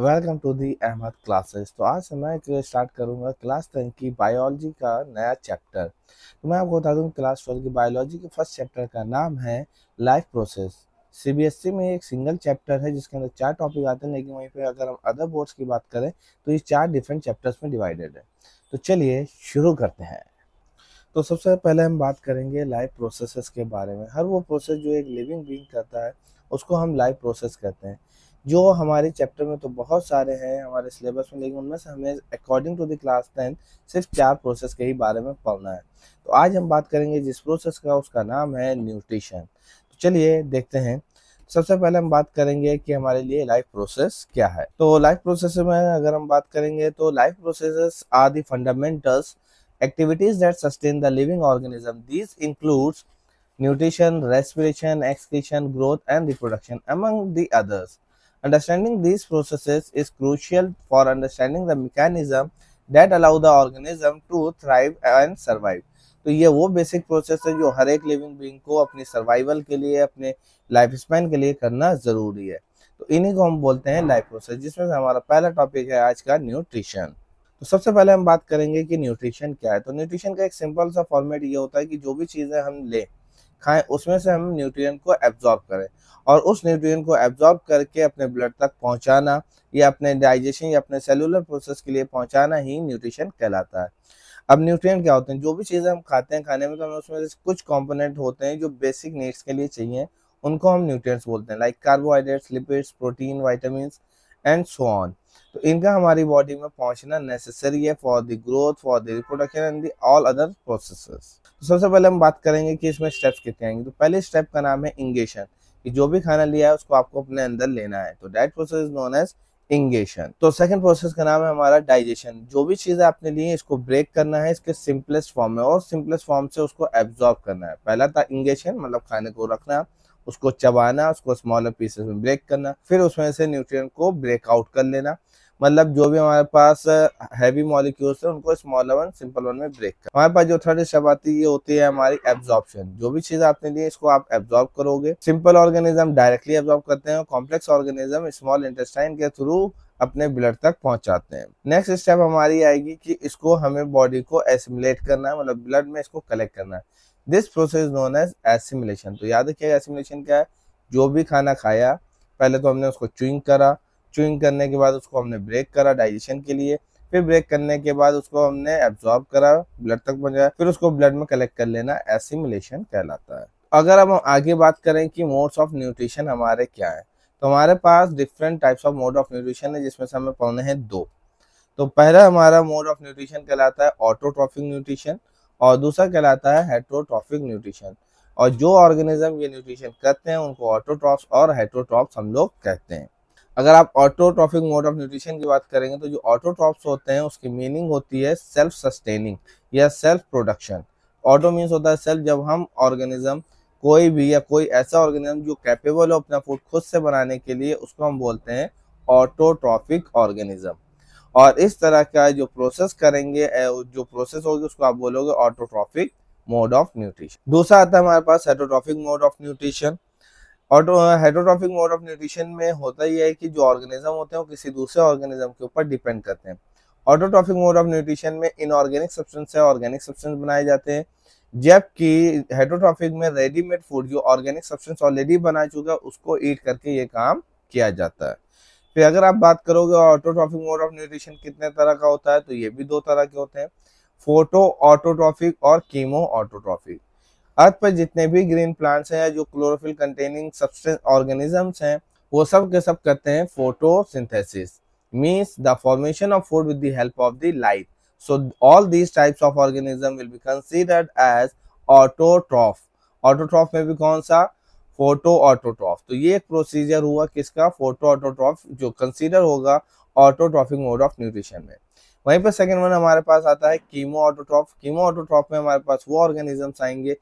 Welcome to the Ahmad classes तो आज मैं स्टार्ट करूंगा क्लास टेन की बायोलॉजी का नया चैप्टर तो मैं आपको बता दूं क्लास ट्वेल्व की बायोलॉजी के फर्स्ट चैप्टर का नाम है लाइफ प्रोसेस सीबीएसई में एक सिंगल चैप्टर है जिसके अंदर चार टॉपिक आते हैं लेकिन वहीं पर अगर हम अदर बोर्ड्स की बात करें तो ये चार डिफरेंट चैप्टर्स में डिवाइडेड है तो चलिए शुरू करते हैं तो सबसे पहले हम बात करेंगे लाइफ प्रोसेसेस के बारे में हर वो प्रोसेस जो एक लिविंग बींग करता है उसको हम लाइफ प्रोसेस कहते हैं जो हमारे चैप्टर में तो बहुत सारे हैं हमारे सिलेबस में लेकिन उनमें से हमें according to the class ten सिर्फ चार प्रोसेस के ही बारे में पढ़ना है तो आज हम बात करेंगे जिस प्रोसेस का उसका नाम है न्यूट्रिशन तो चलिए देखते हैं सबसे पहले हम बात करेंगे कि हमारे लिए लाइफ प्रोसेस क्या है तो लाइफ प्रोसेस में अगर हम बात करेंगे तो life process are the fundamentals activities that sustain the living organism this includes nutrition respiration excretion growth and reproduction among the others Understanding these processes is crucial for understanding the mechanism that allow the organism to thrive and survive. तो ये वो basic process है जो हर एक living being को अपने survival के लिए अपने लाइफ स्पैन के लिए करना ज़रूरी है तो इन्हीं को हम बोलते हैं लाइफ प्रोसेस जिसमें से हमारा पहला टॉपिक है आज का न्यूट्रिशन तो सबसे पहले हम बात करेंगे कि न्यूट्रिशन क्या है तो न्यूट्रिशन का एक सिंपल सा फॉर्मेट ये होता है कि जो भी चीज़ें हम लें खाएं उसमें से हम न्यूट्रिएंट को एब्जॉर्ब करें और उस न्यूट्रिएंट को एब्जॉर्ब करके अपने ब्लड तक पहुंचाना या अपने डाइजेशन या अपने सेलुलर प्रोसेस के लिए पहुंचाना ही न्यूट्रिशन कहलाता है अब न्यूट्रिएंट क्या होते हैं जो भी चीज़ें हम खाते हैं खाने में तो हमें उसमें से कुछ कंपोनेंट होते हैं जो बेसिक नीड्स के लिए चाहिए उनको हम न्यूट्रिएंट्स बोलते हैं like carbohydrates lipids protein vitamins and so on तो इनका हमारी बॉडी में पहुंचना नेसेसरी है for the growth for the reproduction and the all other process तो सबसे पहले हम बात करेंगे कि इसमें स्टेप्स कितने आएंगे तो पहले स्टेप का नाम है इंगेशन कि जो भी खाना लिया है उसको आपको अपने अंदर लेना है तो that process is known as ingestion तो सेकंड प्रोसेस का नाम है हमारा डाइजेशन जो भी चीज़ें आपने ली है इसको ब्रेक करना है इसके सिंपलेस्ट फॉर्म में और सिंपलेस्ट फॉर्म से उसको एब्जॉर्ब करना है पहला था इंगेशन मतलब खाने को रखना है उसको चबाना उसको स्मॉलर पीसेस में ब्रेक करना फिर उसमें से न्यूट्रिएंट को ब्रेकआउट कर लेना मतलब जो भी हमारे पास हैवी मॉलिक्यूल्स है उनको स्मॉलर वन सिंपल वन में ब्रेक कर हमारे पास जो थर्ड स्टेप आती है ये होती है हमारी एब्जॉर्प्शन जो भी चीज आपने लिए इसको आप एब्जॉर्ब करोगे सिंपल ऑर्गेनिज्म डायरेक्टली एब्जॉर्ब करते हैं और कॉम्प्लेक्स ऑर्गेनिज्म स्मॉल इंटेस्टाइन के थ्रू अपने ब्लड तक पहुंचाते हैं नेक्स्ट स्टेप हमारी आएगी कि इसको हमें बॉडी को एसिमुलेट करना है मतलब ब्लड में इसको कलेक्ट करना है this process known as assimilation तो याद रखिएगा एसिमुलेशन क्या है जो भी खाना खाया पहले तो हमने उसको चुइंग करा चुइंग करने के बाद उसको हमने ब्रेक करा डाइजेशन के लिए फिर ब्रेक करने के बाद उसको हमने एब्जॉर्ब करा ब्लड तक पहुंचाया फिर उसको ब्लड में कलेक्ट कर लेना एसिमुलेशन कहलाता है अगर हम आगे बात करें कि मोड्स ऑफ न्यूट्रिशन हमारे क्या है तो हमारे पास different types of mode of nutrition है जिसमें से हमें पढ़ने हैं दो तो पहला हमारा मोड ऑफ न्यूट्रिशन कहलाता है ऑटोट्रॉफिक न्यूट्रिशन और दूसरा कहलाता है हेट्रोट्रॉफिक न्यूट्रिशन और जो ऑर्गेनिज्म ये न्यूट्रिशन करते हैं उनको ऑटोट्रॉप्स और हेट्रोट्रॉप्स हम लोग कहते हैं अगर आप ऑटोट्रॉफिक मोड ऑफ न्यूट्रिशन की बात करेंगे तो जो ऑटोट्रॉप्स होते हैं उसकी मीनिंग होती है सेल्फ सस्टेनिंग या सेल्फ प्रोडक्शन ऑटो मीन्स होता है सेल्फ जब हम ऑर्गेनिज्म कोई भी या कोई ऐसा ऑर्गेनिज्म जो कैपेबल हो अपना फूड खुद से बनाने के लिए उसको हम बोलते हैं ऑटोट्रॉफिक ऑर्गेनिज्म और इस तरह का जो प्रोसेस करेंगे जो प्रोसेस होगी उसको आप बोलोगे ऑटोट्रॉफिक मोड ऑफ न्यूट्रिशन दूसरा आता है हमारे पास heterotrophic mode of nutrition auto heterotrophic mode of nutrition में होता ही है कि जो ऑर्गेनिज्म होते हैं वो किसी दूसरे ऑर्गेनिज्म के ऊपर डिपेंड करते हैं ऑटोट्रॉफिक मोड ऑफ न्यूट्रिशन में इनऑर्गेनिक सब्सटेंस है ऑर्गेनिक सब्सटेंस बनाए जाते हैं जबकि हेटोट्रॉफिक में रेडीमेड फूड जो ऑर्गेनिक सब्सटेंस ऑलरेडी बना चुका है उसको ईट करके ये काम किया जाता है फिर अगर आप बात करोगे ऑटोट्रॉफिक मोड ऑफ न्यूट्रिशन कितने तरह का होता है तो ये भी दो तरह के होते हैं फोटो ऑटोट्रॉफिक और कीमो ऑटोट्रॉफिक अर्थ पर जितने भी ग्रीन प्लांट्स हैं या जो क्लोरोफिल कंटेनिंग सब्सटेंस ऑर्गेनिजम्स हैं वो सब के सब करते हैं photosynthesis means the formation of food with the help of the light so all these types of organism will be considered as autotroph autotroph में भी कौन सा फोटो ऑटोट्रॉफ तो ये एक प्रोसीजर हुआ किसका फोटो ऑटोट्रॉफ जो कंसीडर होगा ऑटोट्रॉफिक मोड ऑफ न्यूट्रिशन में वहीं पर सेकेंड वन हमारे पास आता है कीमो ऑटोट्रॉफ कीमो ऑटोट्रॉफ में हमारे पास वो ऑर्गेनिजम्स आएंगे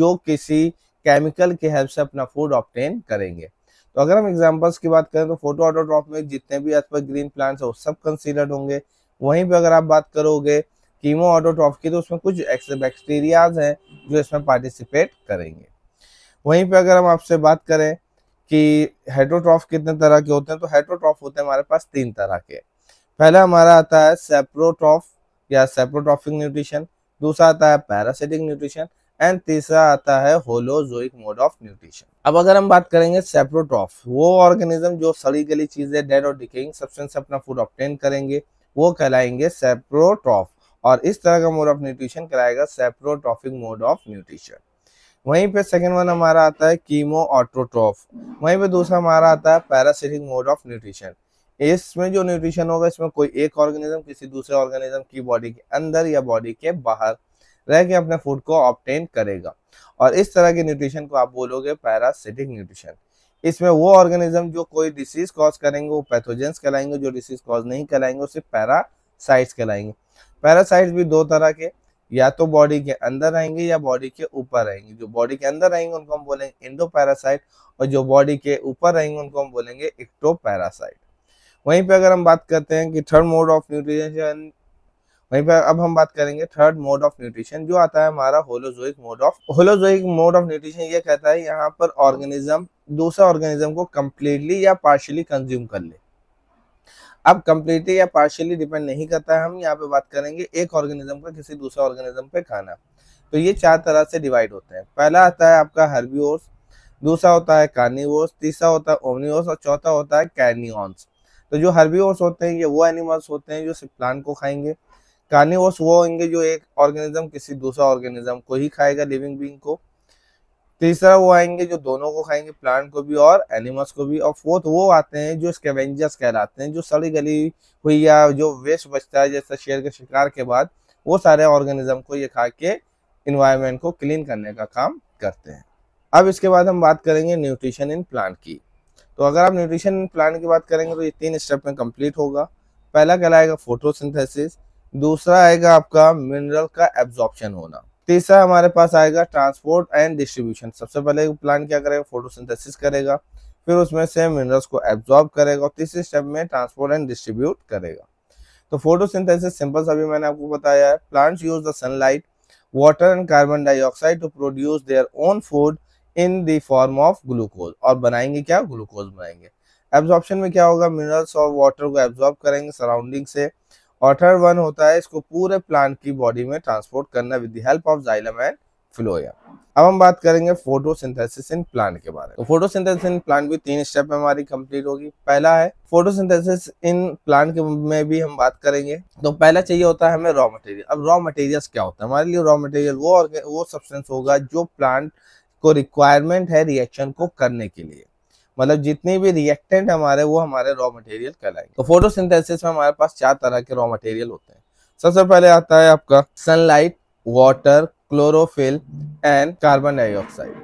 जो किसी केमिकल के हेल्प से अपना फूड ऑप्टेन करेंगे तो अगर हम एग्जांपल्स की बात करें तो फोटो ऑटोट्रॉफ में जितने भी अर्थ पर ग्रीन प्लांट्स हैं वो सब कंसीडर्ड होंगे वहीं पर अगर आप बात करोगे कीमो ऑटोट्रॉफ की तो उसमें कुछ बैक्टीरियाज हैं जो इसमें पार्टिसिपेट करेंगे वहीं पे अगर हम आपसे बात करें कि हेट्रोट्रॉफ कितने तरह के होते हैं तो हेट्रोट्रॉफ होते हैं हमारे पास तीन तरह के पहला हमारा आता है सेप्रोट्रॉफ या सेप्रोट्रॉफिक न्यूट्रिशन दूसरा आता है पैरासिटिक न्यूट्रिशन एंड तीसरा आता है होलोजोइक मोड ऑफ न्यूट्रिशन अब अगर हम बात करेंगे सेप्रोट्रॉफ वो ऑर्गेनिज्म जो सड़ी गली चीजें डेड और डिकेइंग सब्सटेंस अपना फूड ऑप्टेन करेंगे वो कहलाएंगे सेप्रोट्रॉफ और इस तरह का मोड ऑफ न्यूट्रिशन कहलाएगा सेप्रोट्रॉफिक मोड ऑफ न्यूट्रिशन वहीं पे सेकेंड वन हमारा आता है कीमो ऑटोट्रॉफ वहीं पे दूसरा हमारा आता है पैरासिटिक मोड ऑफ न्यूट्रिशन इसमें जो न्यूट्रिशन होगा इसमें कोई एक ऑर्गेनिज्म किसी दूसरे ऑर्गेनिज्म की बॉडी के अंदर या बॉडी के बाहर रह के अपने फूड को ऑप्टेन करेगा और इस तरह के न्यूट्रिशन को आप बोलोगे पैरासिटिक न्यूट्रिशन इसमें वो ऑर्गेनिज्म जो कोई डिसीज कॉज करेंगे वो पैथोजेंस कहलाएंगे जो डिसीज कॉज नहीं कहलाएंगे उसे पैरासाइट्स कहलाएंगे पैरासाइट्स भी दो तरह के या तो बॉडी के अंदर आएंगे या बॉडी के ऊपर आएंगे जो बॉडी के अंदर आएंगे उनको हम बोलेंगे इंडो पैरासाइट और जो बॉडी के ऊपर आएंगे उनको हम बोलेंगे इक्टो पैरासाइट वहीं पे अगर हम बात करते हैं कि थर्ड मोड ऑफ न्यूट्रिशन वहीं पर अब हम बात करेंगे थर्ड मोड ऑफ न्यूट्रिशन जो आता है हमारा holozoic mode of holozoic mode of nutrition ये कहता है यहाँ पर ऑर्गेनिज्म दूसरा ऑर्गेनिज्म को कम्प्लीटली या पार्शली कंज्यूम कर ले अब कम्प्लीटली या पार्शियली डिपेंड नहीं करता है हम यहाँ पे बात करेंगे एक ऑर्गेनिज्म का किसी दूसरे ऑर्गेनिज्म पे खाना तो ये चार तरह से डिवाइड होते हैं पहला आता है आपका हर्बियोस दूसरा होता है कार्निवोर्स तीसरा होता है ओमनिवोर्स और चौथा होता है कैनियॉन्स तो जो हर्बियोर्स होते हैं ये वो एनिमल्स होते हैं जो सिर्फ प्लांट को खाएंगे कार्निवोर्स वो होंगे जो एक ऑर्गेनिज्म किसी दूसरा ऑर्गेनिज्म को ही खाएगा लिविंग बींग को तीसरा तो वो आएंगे जो दोनों को खाएंगे प्लांट को भी और एनिमल्स को भी और फोर्थ वो आते हैं जो स्केवेंजर्स कहलाते हैं जो सड़ी गली हुई या जो वेस्ट बचता है जैसे शेर के शिकार के बाद वो सारे ऑर्गेनिज्म को ये खा के इन्वायरमेंट को क्लीन करने का काम करते हैं अब इसके बाद हम बात करेंगे न्यूट्रिशन इन प्लांट की तो अगर आप न्यूट्रिशन इन प्लांट की बात करेंगे तो ये तीन स्टेप में कम्प्लीट होगा पहला कहलाएगा फोटोसिंथेसिस दूसरा आएगा आपका मिनरल का एब्जॉर्प्शन होना तीसरा हमारे पास आएगा ट्रांसपोर्ट एंड डिस्ट्रीब्यूशन सबसे पहले प्लांट क्या करेगा फोटोसिंथेसिस करेगा फिर उसमें से मिनरल्स को एब्जॉर्ब करेगा और तीसरे स्टेप में ट्रांसपोर्ट एंड डिस्ट्रीब्यूट करेगा तो फोटोसिंथेसिस सिंपल सा भी मैंने आपको बताया है plants use the sunlight water and carbon dioxide to produce their own food in the form of glucose और बनाएंगे क्या ग्लूकोज बनाएंगे एब्जॉर्प्शन में क्या होगा मिनरल्स और वाटर को एब्जॉर्ब करेंगे सराउंडिंग से ऑथर वन होता है इसको पूरे प्लांट की बॉडी में ट्रांसपोर्ट करना with the help of xylem and phloem अब हम बात करेंगे फोटोसिंथेसिस इन प्लांट के बारे में तो फोटोसिंथेसिस इन प्लांट भी तीन स्टेप में हमारी कंप्लीट होगी पहला है फोटोसिंथेसिस इन प्लांट के में भी हम बात करेंगे तो पहला चाहिए होता है हमें रॉ मटेरियल अब रॉ मटेरियल्स क्या होता है हमारे लिए रॉ मटेरियल वो वो सब्सटेंस होगा जो प्लांट को रिक्वायरमेंट है रिएक्शन को करने के लिए मतलब जितने भी रिएक्टेंट हमारे वो हमारे रॉ मटेरियल कहलाएंगे तो फोटोसिंथेसिस में हमारे पास चार तरह के रॉ मटेरियल होते हैं सबसे पहले आता है आपका sunlight water chlorophyll and carbon dioxide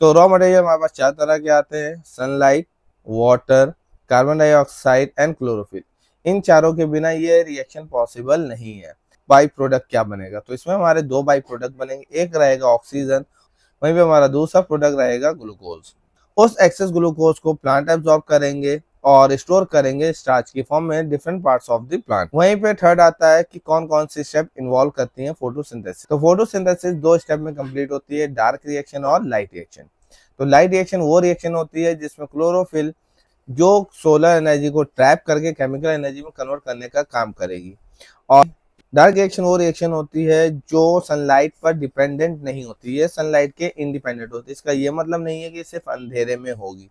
तो रॉ मटेरियल हमारे पास चार तरह के आते हैं sunlight water carbon dioxide and chlorophyll इन चारों के बिना ये रिएक्शन पॉसिबल नहीं है बाई प्रोडक्ट क्या बनेगा तो इसमें हमारे दो बाई प्रोडक्ट बनेंगे एक रहेगा ऑक्सीजन वहीं पे हमारा दूसरा प्रोडक्ट रहेगा ग्लूकोज उस एक्सेस ग्लूकोज को प्लांट एब्जॉर्ब करेंगे और स्टोर करेंगे स्टार्च की फॉर्म में different parts of the plant वहीं पे थर्ड आता है कि कौन कौन सी स्टेप इन्वॉल्व करती हैं फोटोसिंथेसिस तो फोटोसिंथेसिस दो स्टेप में कंप्लीट होती है डार्क रिएक्शन और लाइट रिएक्शन तो लाइट रिएक्शन वो रिएक्शन होती है जिसमें क्लोरोफिल जो सोलर एनर्जी को ट्रैप करके केमिकल एनर्जी में कन्वर्ट करने का काम करेगी और डार्क रिएक्शन वो रिएक्शन होती है जो सनलाइट पर डिपेंडेंट नहीं होती है सनलाइट के इंडिपेंडेंट होती है इसका ये मतलब नहीं है कि सिर्फ अंधेरे में होगी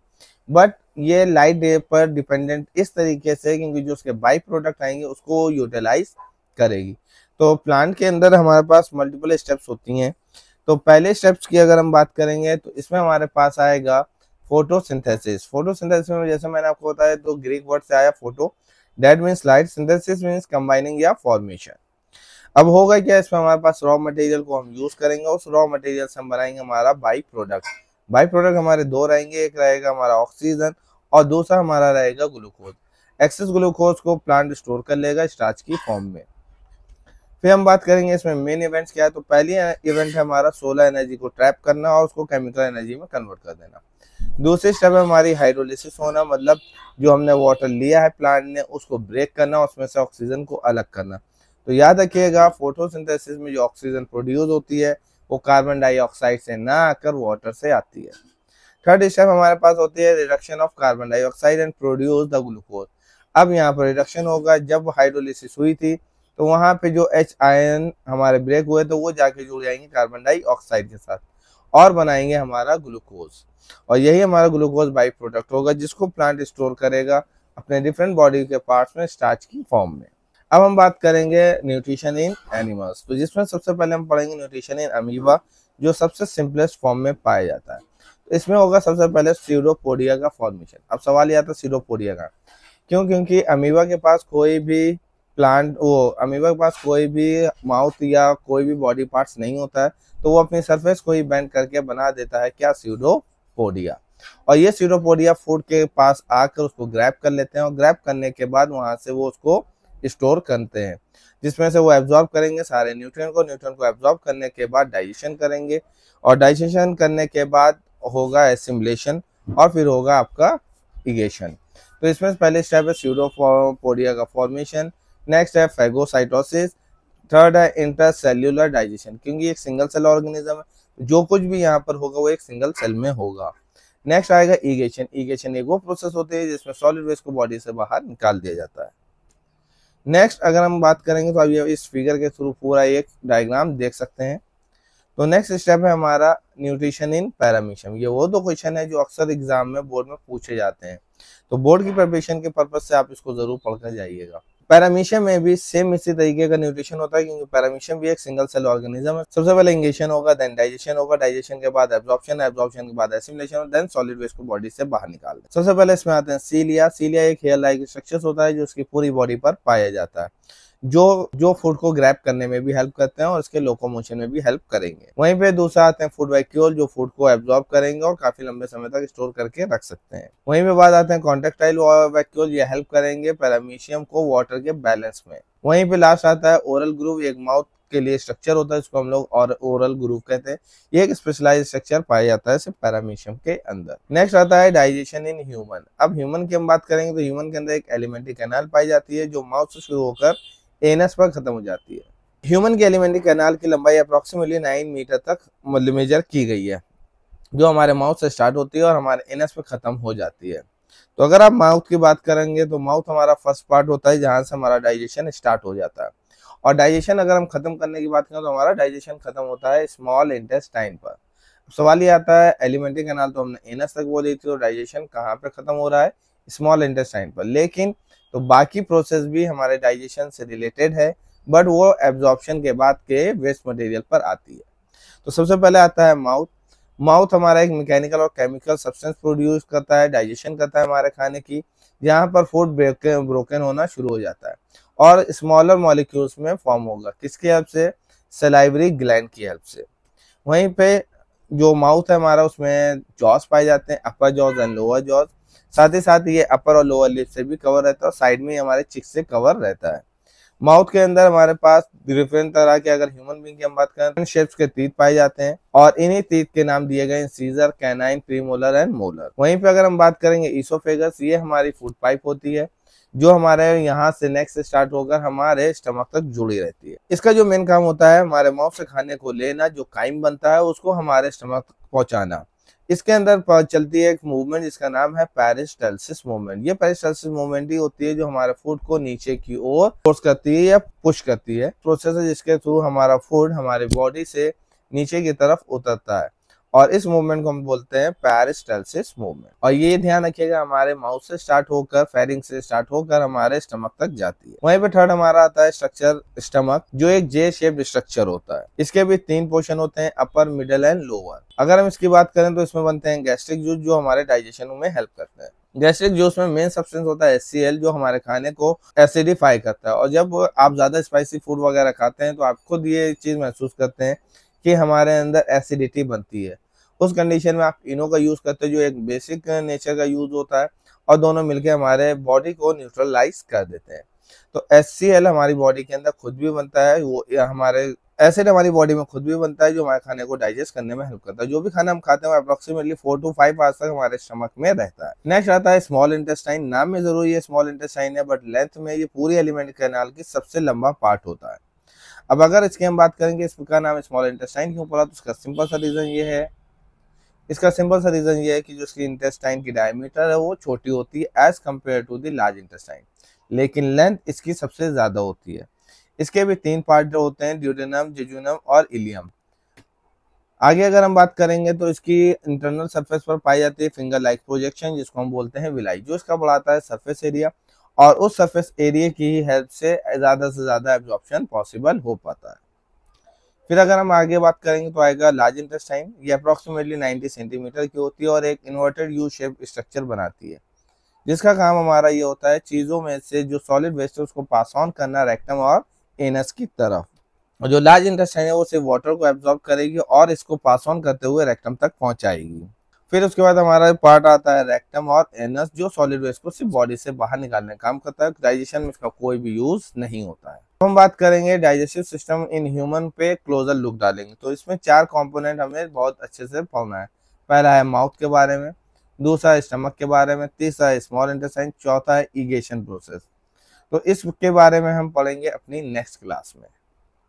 बट ये लाइट पर डिपेंडेंट इस तरीके से क्योंकि जो उसके बाई प्रोडक्ट आएंगे उसको यूटिलाइज करेगी तो प्लांट के अंदर हमारे पास मल्टीपल स्टेप्स होती हैं तो पहले स्टेप्स की अगर हम बात करेंगे तो इसमें हमारे पास आएगा फोटोसिंथेसिस फोटोसिंथेसिस में जैसे मैंने आपको बताया तो ग्रीक वर्ड से आया photo that means light synthesis means combining या फॉर्मेशन अब होगा क्या इसमें हमारे पास रॉ मटेरियल को हम यूज करेंगे उस रॉ मटेरियल से हम बनाएंगे हमारा बाई प्रोडक्ट बाई प्रोडक्ट हमारे दो रहेंगे एक रहेगा हमारा ऑक्सीजन और दूसरा हमारा रहेगा ग्लूकोज एक्सेस ग्लूकोज को प्लांट स्टोर कर लेगा स्टार्च की फॉर्म में फिर हम बात करेंगे इसमें मेन इवेंट्स क्या है तो पहली इवेंट है हमारा सोलर एनर्जी को ट्रैप करना और उसको केमिकल एनर्जी में कन्वर्ट कर देना दूसरी स्टेप है हमारी हाइड्रोलिसिस होना मतलब जो हमने वाटर लिया है प्लांट ने उसको ब्रेक करना उसमें से ऑक्सीजन को अलग करना तो याद रखिएगा फोटोसिंथेसिस में जो ऑक्सीजन प्रोड्यूस होती है वो कार्बन डाइऑक्साइड से ना आकर वाटर से आती है थर्ड स्टेप हमारे पास होती है reduction of carbon dioxide and produce the glucose अब यहाँ पर रिडक्शन होगा जब हाइड्रोलिसिस हुई थी तो वहाँ पे जो एच आयन हमारे ब्रेक हुए तो वो जाके जुड़ जाएंगे कार्बन डाइऑक्साइड के साथ और बनाएंगे हमारा ग्लूकोज और यही हमारा ग्लूकोज बाई प्रोडक्ट होगा जिसको प्लांट स्टोर करेगा अपने डिफरेंट बॉडी के पार्ट्स में स्टार्च की फॉर्म में अब हम बात करेंगे न्यूट्रिशन इन एनिमल्स तो जिसमें सबसे पहले हम पढ़ेंगे न्यूट्रिशन इन अमीबा जो सबसे सिंपलेस्ट फॉर्म में पाया जाता है तो इसमें होगा सबसे पहले सीरोपोडिया का फॉर्मेशन अब सवाल ये आता है सीरोपोडिया का क्यों क्योंकि अमीबा के पास कोई भी प्लांट वो अमीबा के पास कोई भी माउथ या कोई भी बॉडी पार्ट्स नहीं होता है तो वो अपनी सरफेस को ही बैंड करके बना देता है क्या सीरोपोडिया और ये सीरोपोडिया फूड के पास आकर उसको ग्रैप कर लेते हैं और ग्रैप करने के बाद वहाँ से वो उसको स्टोर करते हैं जिसमें से वो एब्जॉर्ब करेंगे सारे न्यूट्रन को न्यूट्रन को एब्जॉर्ब करने के बाद डाइजेशन करेंगे और डाइजेशन करने के बाद होगा एसिमुलेशन और फिर होगा आपका इगेशन तो इसमें पहले स्टेप है सीडोपोडिया का फॉर्मेशन नेक्स्ट है फेगोसाइटोसिस थर्ड है सेल्यूलर डाइजेशन क्योंकि एक सिंगल सेल ऑर्गेनिज्म है जो कुछ भी यहाँ पर होगा वो एक सिंगल सेल में होगा नेक्स्ट आएगा इगेशन इगेशन एक वो प्रोसेस होती है जिसमें सॉलिड वेस्ट को बॉडी से बाहर निकाल दिया जाता है नेक्स्ट अगर हम बात करेंगे तो अभी इस फिगर के थ्रू पूरा एक डायग्राम देख सकते हैं तो नेक्स्ट स्टेप है हमारा न्यूट्रिशन इन पैरामीशियम ये वो दो तो क्वेश्चन है जो अक्सर एग्जाम में बोर्ड में पूछे जाते हैं तो बोर्ड की प्रिपरेशन के पर्पज से आप इसको जरूर पढ़कर जाइएगा पैरामीशियम में भी सेम इसी तरीके का न्यूट्रिशन होता है क्योंकि पैरामीशियम भी एक सिंगल सेल ऑर्गेनिज्म है सबसे पहले इंगेशन होगा देन डाइजेशन होगा डाइजेशन के बाद एब्जॉर्प्शन एब्जॉर्प्शन के बाद एसिमिलेशन और देन सॉलिड वेस्ट को बॉडी से बाहर निकाल सबसे पहले इसमें आते हैं सीलिया सीलिया एक हेयर लाइक स्ट्रक्चर होता है जो उसकी पूरी बॉडी पर पाया जाता है जो जो फूड को ग्रैप करने में भी हेल्प करते हैं और इसके लोकोमोशन में भी हेल्प करेंगे वहीं पे दूसरा आते हैं फूड वैक्यूल जो फूड को एब्जॉर्ब करेंगे और काफी लंबे समय तक स्टोर करके रख सकते हैं वहीं पे बात आते हैं कॉन्टेक्टाइल वैक्यूल ये हेल्प करेंगे पैरामीशियम को वाटर के बैलेंस में वहीं पे लास्ट आता है ओरल ग्रूव एक माउथ के लिए स्ट्रक्चर होता है इसको हम लोग और ओरल ग्रूव कहते हैं ये एक स्पेशलाइज स्ट्रक्चर पाया जाता है सिर्फ पैरामीशियम के अंदर नेक्स्ट आता है डाइजेशन इन ह्यूमन अब ह्यूमन की हम बात करेंगे तो ह्यूमन के अंदर एक एलिमेंट्री कैनाल पाई जाती है जो माउथ से शुरू होकर एनएस पर ख़त्म हो जाती है ह्यूमन के एलिमेंट्री कैनाल की लंबाई अप्रॉक्सीमेटली नाइन मीटर तक मेजर मतलब की गई है जो हमारे माउथ से स्टार्ट होती है और हमारे एनस पर ख़त्म हो जाती है तो अगर आप माउथ की बात करेंगे तो माउथ हमारा फर्स्ट पार्ट होता है जहाँ से हमारा डाइजेशन स्टार्ट हो जाता है और डाइजेशन अगर हम ख़त्म करने की बात करें तो हमारा डाइजेशन ख़त्म होता है स्मॉल इंटेस्टाइन पर सवाल ये आता है एलिमेंट्री कैनाल तो हमने एनस तक बोली थी और डाइजेशन कहाँ पर ख़त्म हो रहा है स्मॉल इंटेस्टाइन पर लेकिन तो बाकी प्रोसेस भी हमारे डाइजेशन से रिलेटेड है बट वो एब्जॉर्प्शन के बाद के वेस्ट मटेरियल पर आती है तो सबसे पहले आता है माउथ माउथ हमारा एक मैकेनिकल और केमिकल सब्सटेंस प्रोड्यूस करता है डाइजेशन करता है हमारे खाने की जहाँ पर फूड ब्रोकन होना शुरू हो जाता है और स्मॉलर मॉलिक्यूल्स में फॉर्म होगा किसके हेल्प से सलाइवरी ग्लैंड की हेल्प से वहीं पे जो माउथ है हमारा उसमें जॉस पाए जाते हैं upper jaws and lower jaws साथ ही साथ ये अपर और लोअर लिप से भी कवर रहता है और साइड में हमारे चिक से कवर रहता है माउथ के अंदर हमारे पास डिफरेंट तरह के अगर ह्यूमन बींग की हम बात करें शेप्स के तीत पाए जाते हैं और इन्हीं तीत के नाम दिए गए incisor canine premolar and molar वहीं पे अगर हम बात करेंगे ईसोफेगस ये हमारी फूड पाइप होती है जो हमारे यहाँ से नेक्स्ट स्टार्ट होकर हमारे स्टमक तक जुड़ी रहती है इसका जो मेन काम होता है हमारे माउथ से खाने को लेना जो काइम बनता है उसको हमारे स्टमक तक पहुंचाना इसके अंदर चलती है एक मूवमेंट जिसका नाम है पेरिस्टलसिस मूवमेंट ये पेरिस्टेलिस मूवमेंट ही होती है जो हमारे फूड को नीचे की ओर फोर्स करती है या पुश करती है प्रोसेस है जिसके थ्रू हमारा फूड हमारे बॉडी से नीचे की तरफ उतरता है और इस मूवमेंट को हम बोलते हैं पैरिस्टैल्सिस मूवमेंट और ये ध्यान रखिएगा हमारे माउथ से स्टार्ट होकर फेरिंग से स्टार्ट होकर हमारे स्टमक तक जाती है वहीं पे थर्ड हमारा आता है स्ट्रक्चर स्टमक जो एक जे शेप्ड स्ट्रक्चर होता है इसके भी तीन पोर्शन होते हैं अपर मिडल एंड लोअर अगर हम इसकी बात करें तो इसमें बनते हैं गैस्ट्रिक जूस जो हमारे डाइजेशन में हेल्प करते हैं गैस्ट्रिक जूस में मेन सब्सटेंस होता है एससीएल जो हमारे खाने को एसिडिफाई करता है और जब आप ज्यादा स्पाइसी फूड वगैरह खाते हैं तो आप खुद ये चीज महसूस करते हैं कि हमारे अंदर एसिडिटी बनती है उस कंडीशन में आप इनो का यूज़ करते हैं जो एक बेसिक नेचर का यूज़ होता है और दोनों मिलके हमारे बॉडी को न्यूट्रलाइज कर देते हैं तो एस हमारी बॉडी के अंदर खुद भी बनता है वो हमारे एसिड हमारी बॉडी में खुद भी बनता है जो हमारे खाने को डाइजेस्ट करने में हेल्प करता है जो भी खाना हम खाते हैं approximately four to five hours तक हमारे स्टमक में रहता है नेक्स्ट आता है स्मॉल इंटेस्टाइन नाम में जरूर ये स्मॉल इंटेस्टाइन है बट लेंथ में ये पूरी एलिमेंट कैनाल की सबसे लंबा पार्ट होता है अब अगर इसकी हम बात करेंगे इसका नाम स्मॉल इंटेस्टाइन क्यों पड़ा तो उसका सिंपल सा रीजन ये है इसका सिंपल सा रीज़न ये है कि जो इसकी इंटेस्टाइन की डायमीटर है वो छोटी होती है as compare to the large intestine लेकिन लेंथ इसकी सबसे ज़्यादा होती है इसके भी तीन पार्ट जो होते हैं ड्यूडेनम जिजुनम और इलियम आगे अगर हम बात करेंगे तो इसकी इंटरनल सरफेस पर पाई जाती है फिंगर लाइक प्रोजेक्शन जिसको हम बोलते हैं विलाई जो इसका बढ़ाता है सरफेस एरिया और उस सरफेस एरिया की हेल्प से ज़्यादा से ज़्यादा एब्जॉर्प्शन पॉसिबल हो पाता है फिर अगर हम आगे बात करेंगे तो आएगा लार्ज इंटेस्टाइन ये अप्रोक्सीमेटली 90 सेंटीमीटर की होती है और एक इन्वर्टेड यू शेप स्ट्रक्चर बनाती है जिसका काम हमारा ये होता है चीज़ों में से जो सॉलिड वेस्ट है उसको पास ऑन करना रेक्टम और एनस की तरफ और जो लार्ज इंटेस्टाइन है वो सिर्फ वाटर को एब्जॉर्ब करेगी और इसको पास ऑन करते हुए रेक्टम तक पहुंचाएगी फिर उसके बाद हमारा पार्ट आता है रेक्टम और एनस जो सॉलिड वेस्ट को सिर्फ बॉडी से बाहर निकालने का काम करता है डाइजेशन में इसका कोई भी यूज़ नहीं होता है हम बात करेंगे डाइजेस्टिव सिस्टम इन ह्यूमन पे क्लोजर लुक डालेंगे तो इसमें चार कंपोनेंट हमें बहुत अच्छे से पढ़ना है पहला है माउथ के बारे में दूसरा है स्टमक के बारे में तीसरा है स्मॉल इंटेस्टाइन चौथा है इगेशन प्रोसेस तो इसके बारे में हम पढ़ेंगे अपनी नेक्स्ट क्लास में